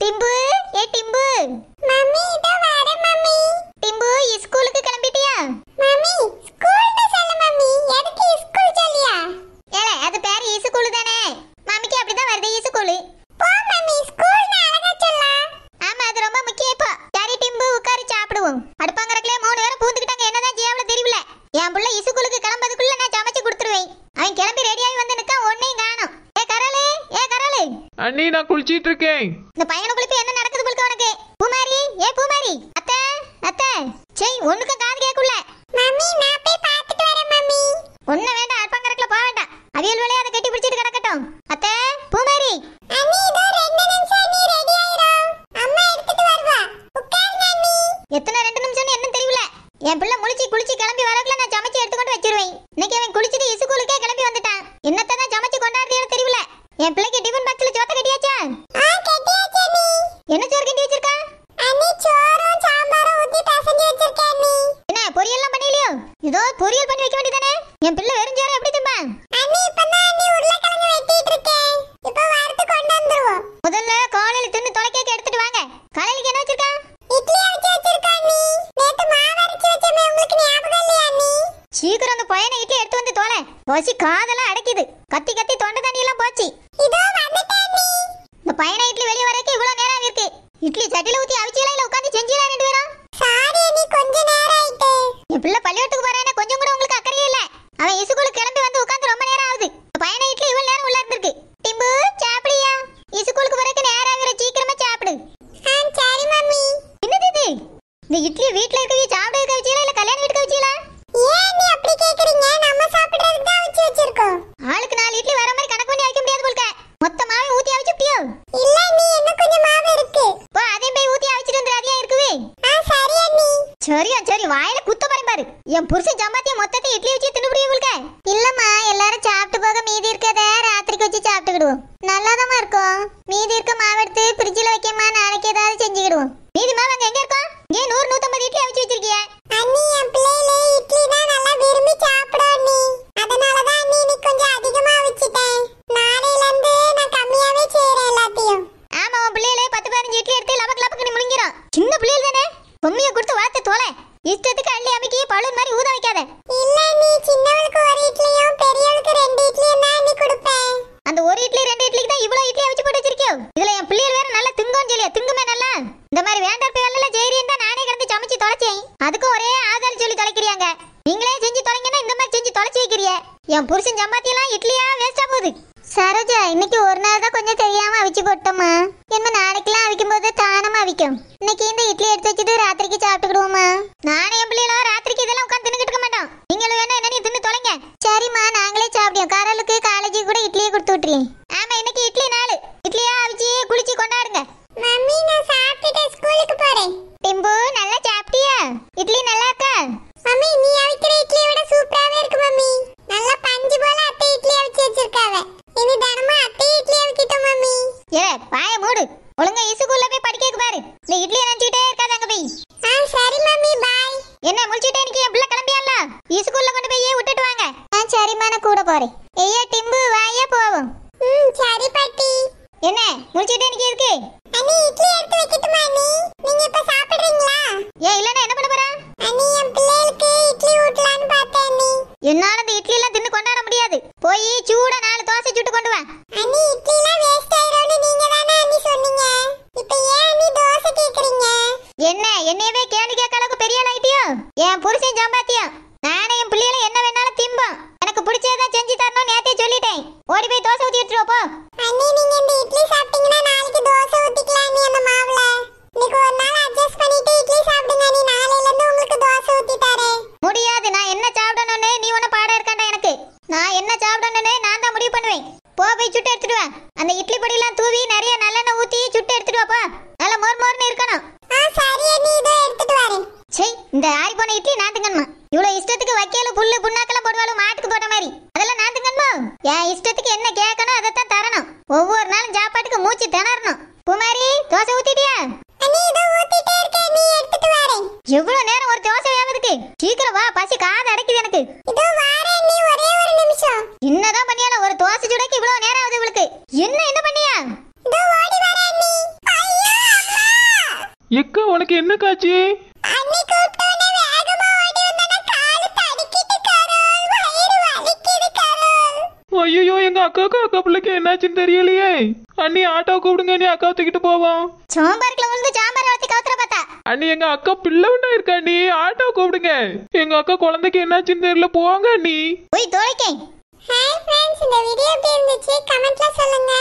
டிம்பு ஏ டிம்பு mummy இதோ வரேன் mummy டிம்பு ஸ்கூலுக்கு கிளம்பிட்டியா மம்மி ஸ்கூலுக்கு சொல்ல மம்மி எதுக்கு ஸ்கூல் சொல்லியா ஏலே அது பேர் ஸ்கூல் தானே மம்மிக்கு அப்படிதான் வருது ஸ்கூல் நான் குளிச்சிட்டு இருக்கேன் இந்த பையனை குளிப்பு என்ன நடக்குது புல்க உனக்கு பூமாரி ஏ பூமாரி அத்த அத்த சேய் ஒண்ணுக்கு காது கேக்குல மம்மி நான் போய் பாத்துட்டு வரேன் மம்மி ஒண்ணு வேண்டாம் அல்பங்கரக்குல போக வேண்டாம் அவியல் வேலைய அத கட்டி பிடிச்சிட்டு கிடக்கட்டும் அத்த பூமாரி அம்மி இதோ ரெண்டு நிமிஷம் நீ ரெடி ஆயிரும் அம்மா எடுத்துட்டு வருவா உட்கார் அண்ணி எத்தனை ரெண்டு நிமிஷம் என்ன தெரியல என் பிள்ளை முழிச்சு குளிச்சு கிளம்பி வரக்குள்ள நான் சமைச்சு எடுத்துக்கொண்டு வச்சிருவேன் இன்னைக்கு அவன் குளிச்சிட்டு இசுகூலுக்கே கிளம்பி வந்துட்டான் என்னத்தான் சமைச்சு கொண்டாடுறதுன்னு தெரியல என் பிள்ளைக்கு டிஃபன் பாக்ஸ்ல இதோ பொரியல் பண்ணி வைக்க வேண்டியதானே என் பிள்ளை வெறிஞ்சாரா எப்படி திம்பான் அண்ணி இப்பதான் அண்ணி உருளைக்கிழங்கு வெட்டிட்டு இருக்கேன் இப்ப வறுத்து கொண்டு வந்துருவோம் முதல்ல காலையில தின்னு தொலைக்கேக்கு எடுத்துட்டு வாங்க காலையில என்ன வச்சிருக்கா இட்லி அரைச்சு வச்சிருக்கேன் அண்ணி நேத்து மாவு அரைச்சு வச்சமே உங்களுக்கு ஞாபகம் இல்லையா அண்ணி சீக்கிரம் அந்த பையனை இட்லி எடுத்து வந்து தொலை பசி காதெல்லாம் அடைக்குது கத்தி கத்தி தொலை கவிச்சி சாப்பிடுற கவிச்சியில இல்ல கல்யாண வீட்டு கவிச்சியில ஏன் நீ அப்படி கேக்குறீங்க நம்ம சாப்பிடுறதுக்கு தான் வச்சு வச்சிருக்கோம் ஆளுக்கு நாலு இட்லி வர மாதிரி கணக்கு பண்ணி வைக்க முடியாது போல்க மொத்த மாவை ஊத்தி அவிச்சு விட்டியோ இல்ல நீ என்ன கொஞ்சம் மாவு இருக்கு போ அதையும் போய் ஊத்தி அவிச்சிட்டு வந்து இருக்குவே ஆ சரி அண்ணி சரியா சரி வாயில குத்த பாரு பாரு என் புருஷன் சம்பாத்திய மொத்தத்தை இட்லி வச்சு தின்னு புரிய உள்க இல்லம்மா எல்லாரும் சாப்பிட்டு போக மீதி இருக்கத ராத்திரிக்கு வச்சு சாப்பிட்டுக்கிடுவோம் நல்லாதாம்மா இருக்கும் மீதி இருக்க மாவெடுத்து பிரிட்ஜில் வைக்கமா நாளைக்கு ஏதாவது செஞ்சுக்கிடுவோம் மீதி மாவு அங்க எங்க இருக்கோம் ஏ நூறு நூத்தம்பது இட்லி அவிச்சு வச்சிருக்கிய அண்ணி என் பிள்ளையில இட்லி தான் நல்லா விரும்பி சாப்பிடும் அண்ணி அதனால தான் அண்ணி இன்னைக்கு கொஞ்சம் அதிகமா அவிச்சிட்டேன் நாளையில இருந்து நான் கம்மியாவே செய்யறேன் எல்லாத்தையும் ஆமா உன் பிள்ளையில பத்து பதினஞ்சு இட்லி எடுத்து லபக்கு நீ முழுங்கிறோம் சின்ன பிள்ளைகள் தானே பொம்மியை கொடுத்து வளர்த்து தோலை இஷ்டத்துக்கு இட்லியா வேஸ்டா போகுது சரோஜா இன்னைக்கு ஒரு நாள் தான் கொஞ்சம் தெரியாம அவிச்சு போட்டோமா என்ன நாளைக்கெல்லாம் அவிக்கும் போது தானமா அவிக்கும் இன்னைக்கு இந்த இட்லி எடுத்து வச்சுட்டு ராத்திரிக்கு சாப்பிட்டுக்கிடுவோமா நானும் என் பிள்ளைகளும் ராத்திரிக்கு இதெல்லாம் கூட போறேன் ஐயா டிம்பு வாயே போவும் ம் சரி பாட்டி என்ன முடிச்சிட்டு எனக்கு இருக்கு அனி இட்லி எடுத்து வைக்கட்டுமா அனி நீங்க இப்ப சாப்பிடுறீங்களா ஏ இல்லனா என்ன பண்ண போற அனி என் பிள்ளைகளுக்கு இட்லி ஊட்டலாம்னு பார்த்தேன் அனி என்னால அந்த இட்லி எல்லாம் தின்னு கொண்டாட முடியாது போய் சூடா தோசை ஊத்தி எடுத்துட்டு போ அண்ணி நீங்க இந்த இட்லி சாப்பிட்டீங்கன்னா நாளைக்கு தோசை ஊத்திக்கலாம் நீ அந்த மாவுல இன்னைக்கு ஒரு நாள் அட்ஜஸ்ட் பண்ணிட்டு இட்லி சாப்பிடுங்க நீ நாளையில இருந்து உங்களுக்கு தோசை ஊத்தி தரேன் முடியாது நான் என்ன சாப்பிடணும்னு நீ ஒன்னும் பாடம் இருக்காண்டா எனக்கு நான் என்ன சாப்பிடணும்னு நான் தான் முடிவு பண்ணுவேன் போ போய் சுட்டு எடுத்துடுவேன் அந்த இட்லி பொடியெல்லாம் தூவி நிறைய நல்லெண்ணெய் ஊத்தி சுட்டு எடுத்துட்டு வாப்பா நல்லா மோர் மோர்னு இருக்கணும் ஆ சரி நீ இதோ எடுத்துட்டு வரேன் சே இந்த ஆறி போன இட்லி நான் திங்கணுமா பண்ணியாலும் ஒரு தோசை சுடைக்கு இவ்வளவு நேரம் ஆகுது இவளுக்கு என்ன என்ன பண்ணியா எக்கா உனக்கு என்ன காச்சு ஐயோ எங்க அக்காக்கு அக்கா பிள்ளைக்கு என்னாச்சுன்னு தெரியலையே அண்ணி ஆட்டோ கூப்பிடுங்க நீ அக்கா தூக்கிட்டு போவோம் சோம்பார்க்குல வந்து சாம்பார் வளர்த்தி கவுத்துற பார்த்தா அண்ணி எங்க அக்கா பிள்ளை உண்டா இருக்கா நீ ஆட்டோ கூப்பிடுங்க எங்க அக்கா குழந்தைக்கு என்னாச்சுன்னு தெரியல போங்க அண்ணி போய் தொலைக்கேன் ஹாய் ஃப்ரெண்ட்ஸ் இந்த வீடியோ எப்படி இருந்துச்சு கமெண்ட்ல சொல்லுங்க